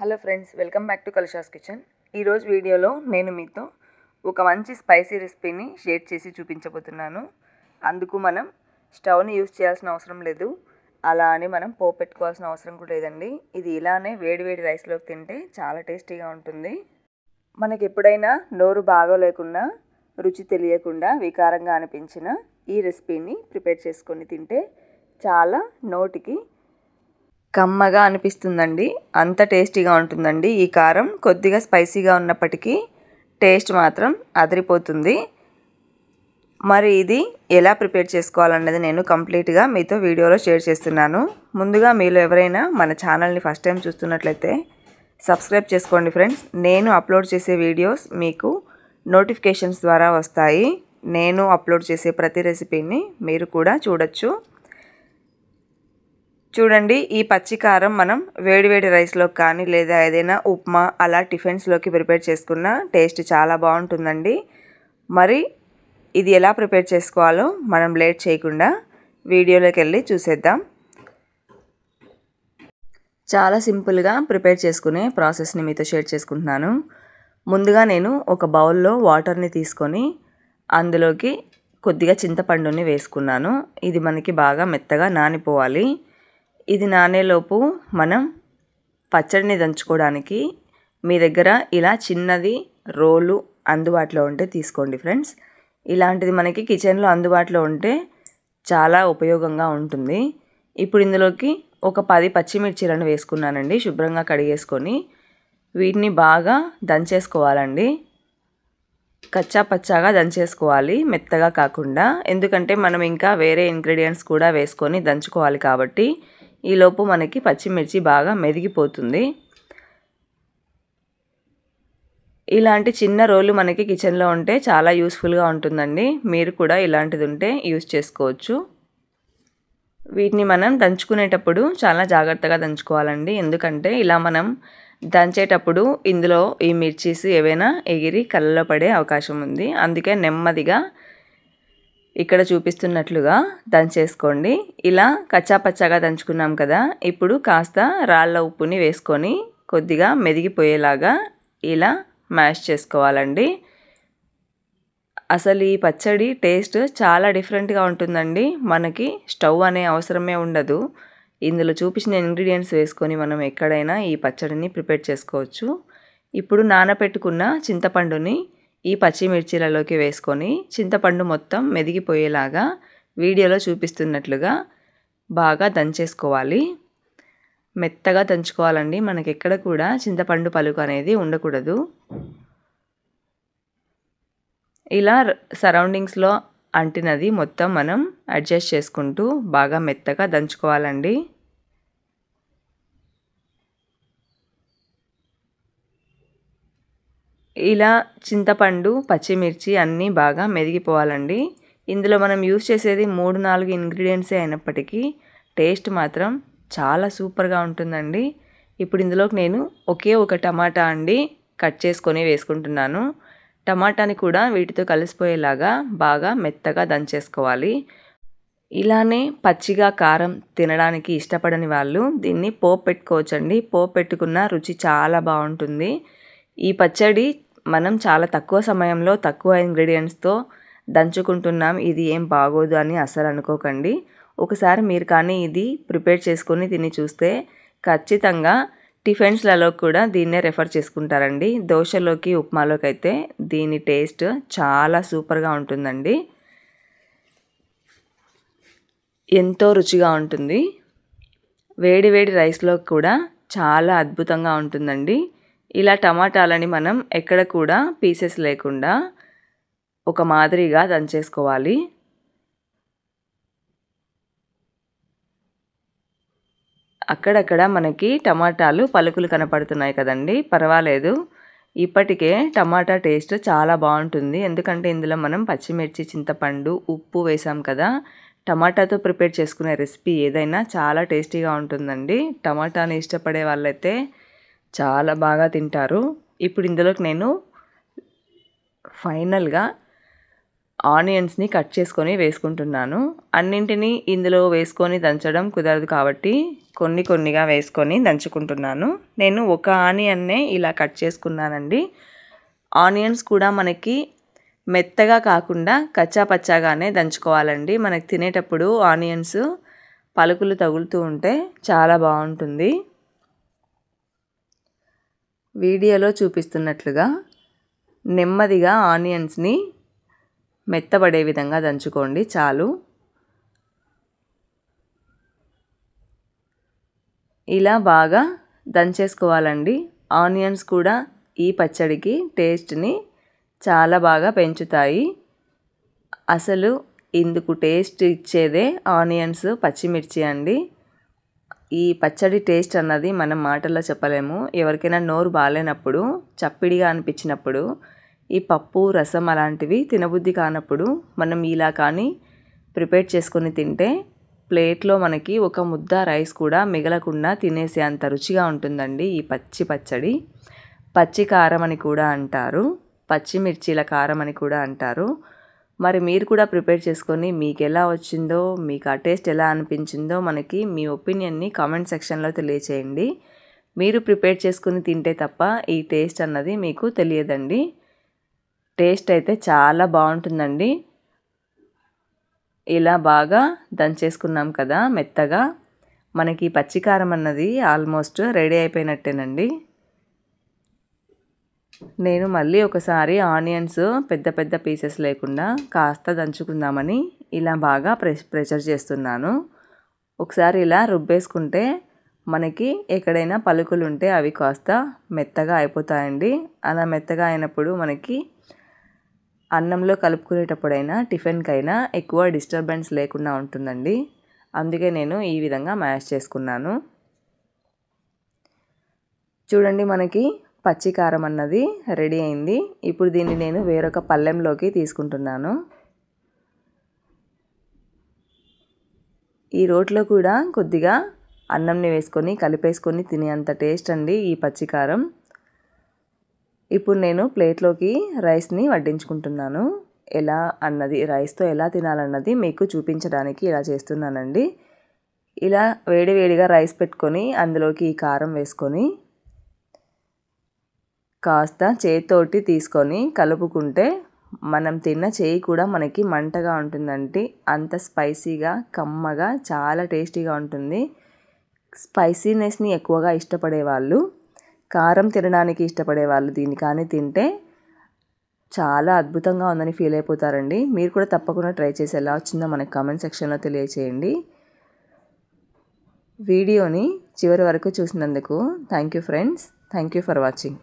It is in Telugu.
hello friends welcome back to Kalusha's kitchen ఈరోజు వీడియోలో నేను మీతో ఒక మంచి స్పైసీ రెసిపీని షేర్ చేసి చూపించబోతున్నాను అందుకు మనం స్టవ్ని యూజ్ చేయాల్సిన అవసరం లేదు అలా అని మనం పో పెట్టుకోవాల్సిన అవసరం కూడా లేదండి ఇది ఇలానే వేడివేడి రైస్లోకి తింటే చాలా టేస్టీగా ఉంటుంది మనకి ఎప్పుడైనా నోరు బాగోలేకున్నా రుచి తెలియకుండా వికారంగా అనిపించిన ఈ రెసిపీని ప్రిపేర్ చేసుకొని తింటే చాలా నోటికి కమ్మగా అనిపిస్తుందండి అంత టేస్టీగా ఉంటుందండి ఈ కారం కొద్దిగా స్పైసీగా ఉన్నప్పటికీ టేస్ట్ మాత్రం అదిరిపోతుంది మరి ఇది ఎలా ప్రిపేర్ చేసుకోవాలన్నది నేను కంప్లీట్గా మీతో వీడియోలో షేర్ చేస్తున్నాను ముందుగా మీరు ఎవరైనా మన ఛానల్ని ఫస్ట్ టైం చూస్తున్నట్లయితే సబ్స్క్రైబ్ చేసుకోండి ఫ్రెండ్స్ నేను అప్లోడ్ చేసే వీడియోస్ మీకు నోటిఫికేషన్స్ ద్వారా వస్తాయి నేను అప్లోడ్ చేసే ప్రతి రెసిపీని మీరు కూడా చూడొచ్చు చూడండి ఈ పచ్చికారం మనం వేడివేడి రైస్లో కానీ లేదా ఏదైనా ఉప్మా అలా టిఫిన్స్లోకి ప్రిపేర్ చేసుకున్న టేస్ట్ చాలా బాగుంటుందండి మరి ఇది ఎలా ప్రిపేర్ చేసుకోవాలో మనం లేట్ చేయకుండా వీడియోలోకి వెళ్ళి చూసేద్దాం చాలా సింపుల్గా ప్రిపేర్ చేసుకునే ప్రాసెస్ని మీతో షేర్ చేసుకుంటున్నాను ముందుగా నేను ఒక బౌల్లో వాటర్ని తీసుకొని అందులోకి కొద్దిగా చింతపండుని వేసుకున్నాను ఇది మనకి బాగా మెత్తగా నానిపోవాలి ఇది నానేలోపు మనం పచ్చడిని దంచుకోవడానికి మీ దగ్గర ఇలా చిన్నది రోలు అందుబాటులో ఉంటే తీసుకోండి ఫ్రెండ్స్ ఇలాంటిది మనకి కిచెన్లో అందుబాటులో ఉంటే చాలా ఉపయోగంగా ఉంటుంది ఇప్పుడు ఇందులోకి ఒక పది పచ్చిమిర్చీలను వేసుకున్నానండి శుభ్రంగా కడిగేసుకొని వీటిని బాగా దంచేసుకోవాలండి కచ్చా పచ్చాగా దంచేసుకోవాలి మెత్తగా కాకుండా ఎందుకంటే మనం ఇంకా వేరే ఇంగ్రీడియంట్స్ కూడా వేసుకొని దంచుకోవాలి కాబట్టి ఈలోపు మనకి పచ్చిమిర్చి బాగా మెదిగిపోతుంది ఇలాంటి చిన్న రోలు మనకి కిచెన్లో ఉంటే చాలా యూస్ఫుల్గా ఉంటుందండి మీరు కూడా ఇలాంటిది ఉంటే యూస్ చేసుకోవచ్చు వీటిని మనం దంచుకునేటప్పుడు చాలా జాగ్రత్తగా దంచుకోవాలండి ఎందుకంటే ఇలా మనం దంచేటప్పుడు ఇందులో ఈ మిర్చీస్ ఏవైనా ఎగిరి కళ్ళలో పడే అవకాశం ఉంది అందుకే నెమ్మదిగా ఇక్కడ చూపిస్తున్నట్లుగా దంచేసుకోండి ఇలా కచ్చాపచ్చాగా దంచుకున్నాం కదా ఇప్పుడు కాస్త రాళ్ళ ఉప్పుని వేసుకొని కొద్దిగా మెదిగిపోయేలాగా ఇలా మ్యాష్ చేసుకోవాలండి అసలు ఈ పచ్చడి టేస్ట్ చాలా డిఫరెంట్గా ఉంటుందండి మనకి స్టవ్ అనే అవసరమే ఉండదు ఇందులో చూపించిన ఇంగ్రీడియంట్స్ వేసుకొని మనం ఎక్కడైనా ఈ పచ్చడిని ప్రిపేర్ చేసుకోవచ్చు ఇప్పుడు నానపెట్టుకున్న చింతపండుని ఈ పచ్చిమిర్చిలలోకి వేసుకొని చింతపండు మొత్తం మెదిగిపోయేలాగా వీడియోలో చూపిస్తున్నట్లుగా బాగా దంచేసుకోవాలి మెత్తగా దంచుకోవాలండి మనకి ఎక్కడ కూడా చింతపండు పలుకు అనేది ఉండకూడదు ఇలా సరౌండింగ్స్లో అంటినది మొత్తం మనం అడ్జస్ట్ చేసుకుంటూ బాగా మెత్తగా దంచుకోవాలండి ఇలా చింతపండు పచ్చిమిర్చి అన్నీ బాగా మెదిగిపోవాలండి ఇందులో మనం యూస్ చేసేది మూడు నాలుగు ఇంగ్రీడియంట్సే అయినప్పటికీ టేస్ట్ మాత్రం చాలా సూపర్గా ఉంటుందండి ఇప్పుడు ఇందులోకి నేను ఒకే ఒక టమాటా అండి కట్ చేసుకొని వేసుకుంటున్నాను టమాటాని కూడా వీటితో కలిసిపోయేలాగా బాగా మెత్తగా దంచేసుకోవాలి ఇలానే పచ్చిగా కారం తినడానికి ఇష్టపడని వాళ్ళు దీన్ని పోపు పెట్టుకోవచ్చండి పోపు పెట్టుకున్న రుచి చాలా బాగుంటుంది ఈ పచ్చడి మనం చాలా తక్కువ సమయంలో తక్కువ ఇంగ్రీడియంట్స్తో దంచుకుంటున్నాం ఇది ఏం బాగోదు అని అసలు అనుకోకండి ఒకసారి మీరు కానీ ఇది ప్రిపేర్ చేసుకొని తిని చూస్తే ఖచ్చితంగా టిఫిన్స్లలో కూడా దీన్నే రెఫర్ చేసుకుంటారండి దోశలోకి ఉప్మాలోకి అయితే దీని టేస్ట్ చాలా సూపర్గా ఉంటుందండి ఎంతో రుచిగా ఉంటుంది వేడి వేడి రైస్లో కూడా చాలా అద్భుతంగా ఉంటుందండి ఇలా టమాటాలని మనం ఎక్కడ కూడా పీసెస్ లేకుండా ఒక మాదిరిగా దంచేసుకోవాలి అక్కడక్కడ మనకి టమాటాలు పలుకులు కనపడుతున్నాయి కదండి పర్వాలేదు ఇప్పటికే టమాటా టేస్ట్ చాలా బాగుంటుంది ఎందుకంటే ఇందులో మనం పచ్చిమిర్చి చింతపండు ఉప్పు వేసాం కదా టమాటాతో ప్రిపేర్ చేసుకునే రెసిపీ ఏదైనా చాలా టేస్టీగా ఉంటుందండి టమాటాని ఇష్టపడే వాళ్ళైతే చాలా బాగా తింటారు ఇప్పుడు ఇందులోకి నేను ఫైనల్గా ఆనియన్స్ని కట్ చేసుకొని వేసుకుంటున్నాను అన్నింటినీ ఇందులో వేసుకొని దంచడం కుదరదు కాబట్టి కొన్ని కొన్నిగా వేసుకొని దంచుకుంటున్నాను నేను ఒక ఆనియన్నే ఇలా కట్ చేసుకున్నానండి ఆనియన్స్ కూడా మనకి మెత్తగా కాకుండా కచ్చా పచ్చాగానే దంచుకోవాలండి మనకి తినేటప్పుడు ఆనియన్స్ పలుకులు తగులుతూ ఉంటే చాలా బాగుంటుంది వీడియోలో చూపిస్తున్నట్లుగా నెమ్మదిగా ఆనియన్స్ని మెత్తబడే విధంగా దంచుకోండి చాలు ఇలా బాగా దంచేసుకోవాలండి ఆనియన్స్ కూడా ఈ పచ్చడికి టేస్ట్ని చాలా బాగా పెంచుతాయి అసలు ఇందుకు టేస్ట్ ఇచ్చేదే ఆనియన్స్ పచ్చిమిర్చి అండి ఈ పచ్చడి టేస్ట్ అన్నది మనం మాటల్లో చెప్పలేము ఎవరికైనా నోరు బాగాలేనప్పుడు చప్పిడిగా అనిపించినప్పుడు ఈ పప్పు రసం అలాంటివి తినబుద్ధి కానప్పుడు మనం ఇలా కానీ ప్రిపేర్ చేసుకొని తింటే ప్లేట్లో మనకి ఒక ముద్ద రైస్ కూడా మిగలకుండా తినేసే అంత రుచిగా ఉంటుందండి ఈ పచ్చి పచ్చడి పచ్చి కారం అని కూడా అంటారు పచ్చిమిర్చిల కారం అని కూడా అంటారు మరి మీరు కూడా ప్రిపేర్ చేసుకొని మీకు ఎలా వచ్చిందో మీకు ఆ టేస్ట్ ఎలా అనిపించిందో మనకి మీ ఒపీనియన్ని కామెంట్ సెక్షన్లో తెలియచేయండి మీరు ప్రిపేర్ చేసుకుని తింటే తప్ప ఈ టేస్ట్ అన్నది మీకు తెలియదండి టేస్ట్ అయితే చాలా బాగుంటుందండి ఇలా బాగా దంచేసుకున్నాం కదా మెత్తగా మనకి పచ్చికారం అన్నది ఆల్మోస్ట్ రెడీ అయిపోయినట్టేనండి నేను మళ్ళీ ఒకసారి ఆనియన్స్ పెద్ద పెద్ద పీసెస్ లేకుండా కాస్త దంచుకుందామని ఇలా బాగా ప్రెషర్ చేస్తున్నాను ఒకసారి ఇలా రుబ్బేసుకుంటే మనకి ఎక్కడైనా పలుకులు ఉంటే అవి కాస్త మెత్తగా అయిపోతాయండి అలా మెత్తగా అయినప్పుడు మనకి అన్నంలో కలుపుకునేటప్పుడైనా టిఫిన్కైనా ఎక్కువ డిస్టర్బెన్స్ లేకుండా ఉంటుందండి అందుకే నేను ఈ విధంగా మ్యాష్ చేసుకున్నాను చూడండి మనకి పచ్చికారం అన్నది రెడీ అయింది ఇప్పుడు దీన్ని నేను వేరొక పళ్ళెంలోకి తీసుకుంటున్నాను ఈ రోట్లో కూడా కొద్దిగా అన్నంని వేసుకొని కలిపేసుకొని తినే అంత టేస్ట్ అండి ఈ పచ్చికారం ఇప్పుడు నేను ప్లేట్లోకి రైస్ని వడ్డించుకుంటున్నాను ఎలా అన్నది రైస్తో ఎలా తినాలన్నది మీకు చూపించడానికి ఇలా చేస్తున్నానండి ఇలా వేడివేడిగా రైస్ పెట్టుకొని అందులోకి ఈ కారం వేసుకొని కాస్త చేతితోటి తీసుకొని కలుపుకుంటే మనం తిన్న చేయి కూడా మనకి మంటగా ఉంటుందండి అంత స్పైసీగా కమ్మగా చాలా టేస్టీగా ఉంటుంది స్పైసీనెస్ని ఎక్కువగా ఇష్టపడే వాళ్ళు కారం తినడానికి ఇష్టపడే వాళ్ళు దీన్ని కానీ తింటే చాలా అద్భుతంగా ఉందని ఫీల్ అయిపోతారండి మీరు కూడా తప్పకుండా ట్రై చేసి ఎలా వచ్చిందో మనకి కామెంట్ సెక్షన్లో తెలియచేయండి వీడియోని చివరి వరకు చూసినందుకు thank you friends thank you for watching